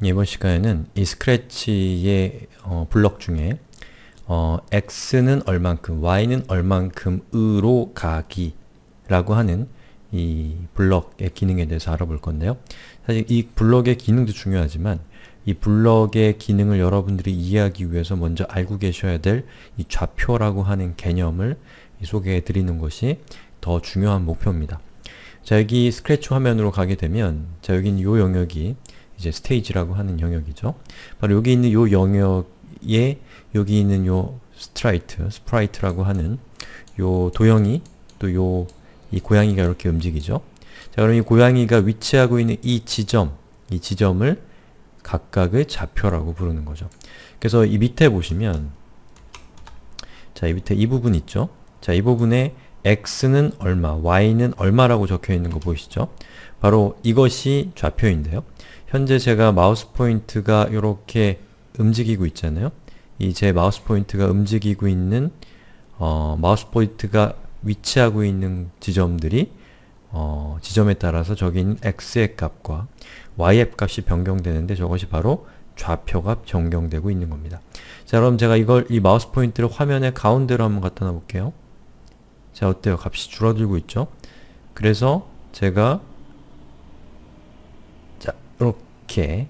이번 시간에는 이 스크래치의 어, 블럭 중에 어, x는 얼만큼, y는 얼만큼으로 가기 라고 하는 이 블럭의 기능에 대해서 알아볼 건데요. 사실 이 블럭의 기능도 중요하지만 이 블럭의 기능을 여러분들이 이해하기 위해서 먼저 알고 계셔야 될 이 좌표라고 하는 개념을 소개해 드리는 것이 더 중요한 목표입니다. 자, 여기 스크래치 화면으로 가게 되면 자, 여긴 요 영역이 이제 스테이지라고 하는 영역이죠. 바로 여기 있는 요 영역에 여기 있는 요 스트라이트, 스프라이트라고 하는 요 도형이 또 요 이 고양이가 이렇게 움직이죠. 자 그럼 이 고양이가 위치하고 있는 이 지점, 이 지점을 각각의 좌표라고 부르는 거죠. 그래서 이 밑에 보시면 자, 이 밑에 이 부분 있죠? 자, 이 부분에 x는 얼마, y는 얼마라고 적혀 있는 거 보이시죠? 바로 이것이 좌표인데요. 현재 제가 마우스 포인트가 이렇게 움직이고 있잖아요. 이 제 마우스 포인트가 움직이고 있는 어, 마우스 포인트가 위치하고 있는 지점들이 어, 지점에 따라서 저기 있는 x의 값과 y의 값이 변경되는데 저것이 바로 좌표가 변경되고 있는 겁니다. 자 그럼 제가 이걸 이 마우스 포인트를 화면의 가운데로 한번 갖다 놔볼게요. 자 어때요? 값이 줄어들고 있죠? 그래서 제가 이렇게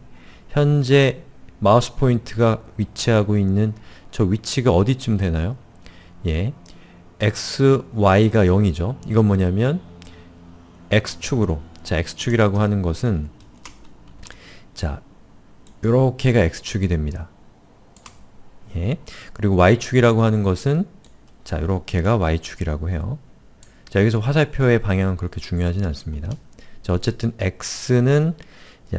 현재 마우스 포인트가 위치하고 있는 저 위치가 어디쯤 되나요? 예, x, y가 0이죠. 이건 뭐냐면 x축으로 자, x축이라고 하는 것은 자, 요렇게가 x축이 됩니다. 예, 그리고 y축이라고 하는 것은 자, 요렇게가 y축이라고 해요. 자, 여기서 화살표의 방향은 그렇게 중요하진 않습니다. 자, 어쨌든 x는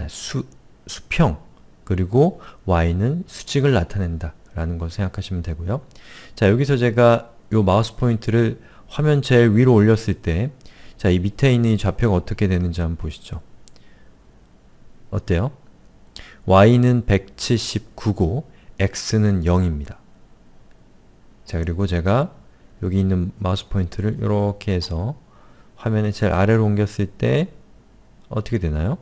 수, 수평 그리고 y는 수직을 나타낸다 라는 걸 생각하시면 되고요. 자 여기서 제가 이 마우스 포인트를 화면 제일 위로 올렸을 때 자, 이 밑에 있는 이 좌표가 어떻게 되는지 한번 보시죠. 어때요? y는 179고 x는 0입니다. 자, 그리고 제가 여기 있는 마우스 포인트를 이렇게 해서 화면의 제일 아래로 옮겼을 때 어떻게 되나요?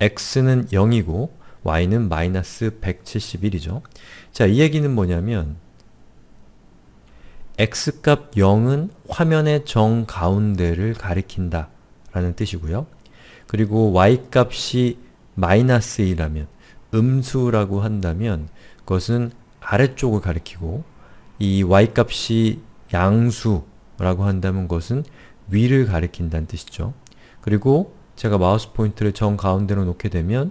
x는 0이고 y는 마이너스 171이죠. 자, 이 얘기는 뭐냐면 x값 0은 화면의 정 가운데를 가리킨다 라는 뜻이고요. 그리고 y값이 마이너스 2라면 음수라고 한다면 그것은 아래쪽을 가리키고 이 y값이 양수라고 한다면 그것은 위를 가리킨다는 뜻이죠. 그리고 제가 마우스 포인트를 정 가운데로 놓게 되면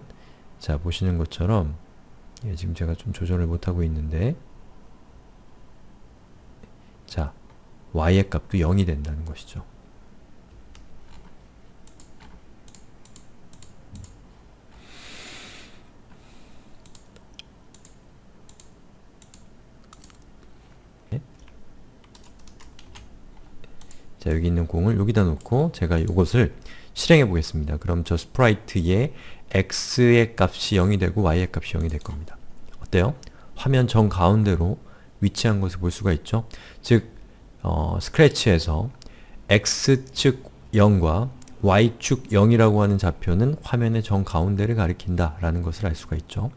자 보시는 것처럼 예, 지금 제가 좀 조절을 못하고 있는데 자 y의 값도 0이 된다는 것이죠. 자 여기 있는 공을 여기다 놓고 제가 이것을 실행해 보겠습니다. 그럼 저 스프라이트의 x의 값이 0이 되고 y의 값이 0이 될 겁니다. 어때요? 화면 정 가운데로 위치한 것을 볼 수가 있죠? 즉, 어, 스크래치에서 x축 0과 y축 0이라고 하는 좌표는 화면의 정 가운데를 가리킨다 라는 것을 알 수가 있죠.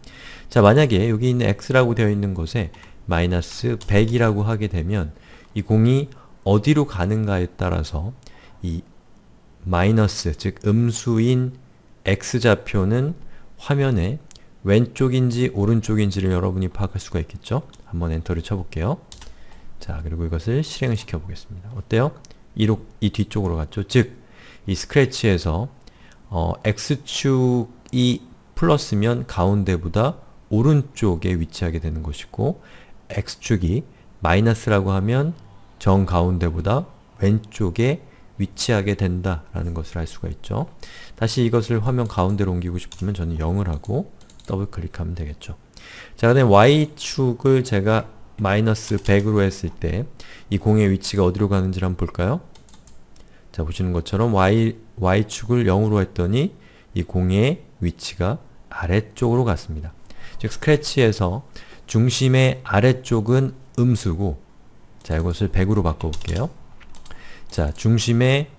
자, 만약에 여기 있는 x라고 되어 있는 것에 마이너스 100이라고 하게 되면 이 공이 어디로 가는가에 따라서 이 마이너스, 즉 음수인 x좌표는 화면에 왼쪽인지 오른쪽인지를 여러분이 파악할 수가 있겠죠? 한번 엔터를 쳐볼게요. 자, 그리고 이것을 실행을 시켜보겠습니다. 어때요? 이로, 이 뒤쪽으로 갔죠? 즉, 이 스크래치에서 어, x축이 플러스면 가운데보다 오른쪽에 위치하게 되는 것이고 x축이 마이너스라고 하면 정 가운데보다 왼쪽에 위치하게 된다라는 것을 알 수가 있죠. 다시 이것을 화면 가운데로 옮기고 싶으면 저는 0을 하고 더블클릭하면 되겠죠. 자, 그다음 y축을 제가 마이너스 100으로 했을 때 이 공의 위치가 어디로 가는지를 한번 볼까요? 자, 보시는 것처럼 y, y축을 0으로 했더니 이 공의 위치가 아래쪽으로 갔습니다. 즉, 스크래치에서 중심의 아래쪽은 음수고 자, 이것을 100으로 바꿔볼게요. 자, 중심의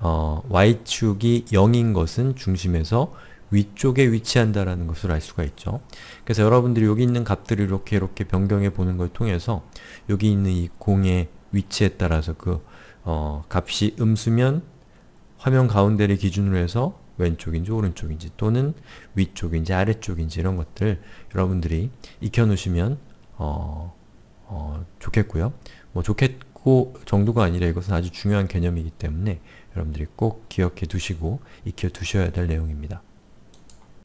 어, y축이 0인 것은 중심에서 위쪽에 위치한다라는 것을 알 수가 있죠. 그래서 여러분들이 여기 있는 값들을 이렇게 이렇게 변경해 보는 걸 통해서 여기 있는 이 공의 위치에 따라서 그 어, 값이 음수면 화면 가운데를 기준으로 해서 왼쪽인지 오른쪽인지 또는 위쪽인지 아래쪽인지 이런 것들 여러분들이 익혀놓으시면 어, 좋겠고요. 뭐 좋겠고 정도가 아니라 이것은 아주 중요한 개념이기 때문에 여러분들이 꼭 기억해 두시고 익혀 두셔야 될 내용입니다.